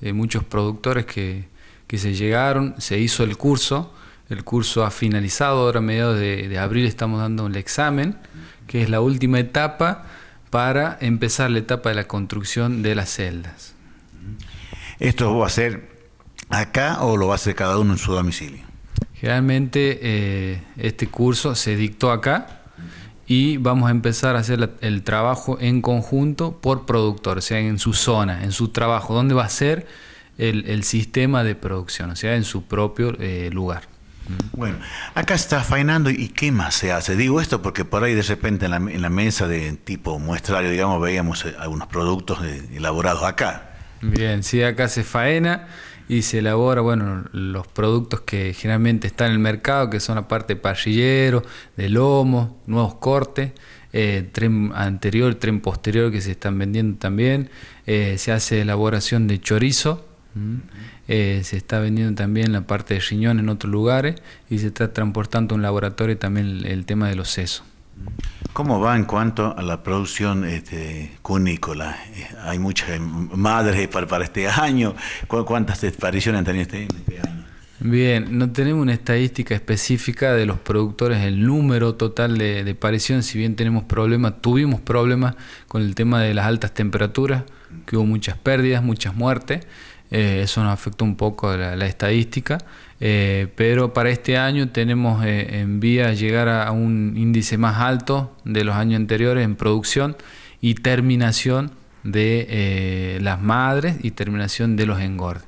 Eh, muchos productores que, se llegaron, se hizo el curso, el curso ha finalizado, ahora a mediados de, abril estamos dando el examen, que es la última etapa para empezar la etapa de la construcción de las celdas. ¿Esto va a ser acá o lo va a hacer cada uno en su domicilio? Generalmente eh, este curso se dictó acá, y vamos a empezar a hacer el trabajo en conjunto por productor, o sea, en su zona, en su trabajo, donde va a ser el, sistema de producción, o sea, en su propio eh, lugar. Bueno, acá está faenando y qué más se hace. Digo esto porque por ahí de repente en la, en la mesa de tipo muestrario, digamos, veíamos eh, algunos productos eh, elaborados acá, Bien, sí, acá se faena y se elabora, bueno, los productos que generalmente están en el mercado, que son la parte de parrillero, de lomo, nuevos cortes, eh, tren anterior, tren posterior que se están vendiendo también, eh, se hace elaboración de chorizo, eh, se está vendiendo también la parte de riñón en otros lugares y se está transportando a un laboratorio también el tema de los sesos. ¿Cómo va en cuanto a la producción este, eh, Hay muchas madres para, este año. ¿Cuántas apariciones han tenido este, este, año? Bien, no tenemos una estadística específica de los productores, el número total de, de si bien tenemos problemas, tuvimos problemas con el tema de las altas temperaturas, que hubo muchas pérdidas, muchas muertes, eh, eso nos afecta un poco la, estadística, eh, pero para este año tenemos eh, en vía llegar a, un índice más alto de los años anteriores en producción y terminación de las madres y terminación de los engordes.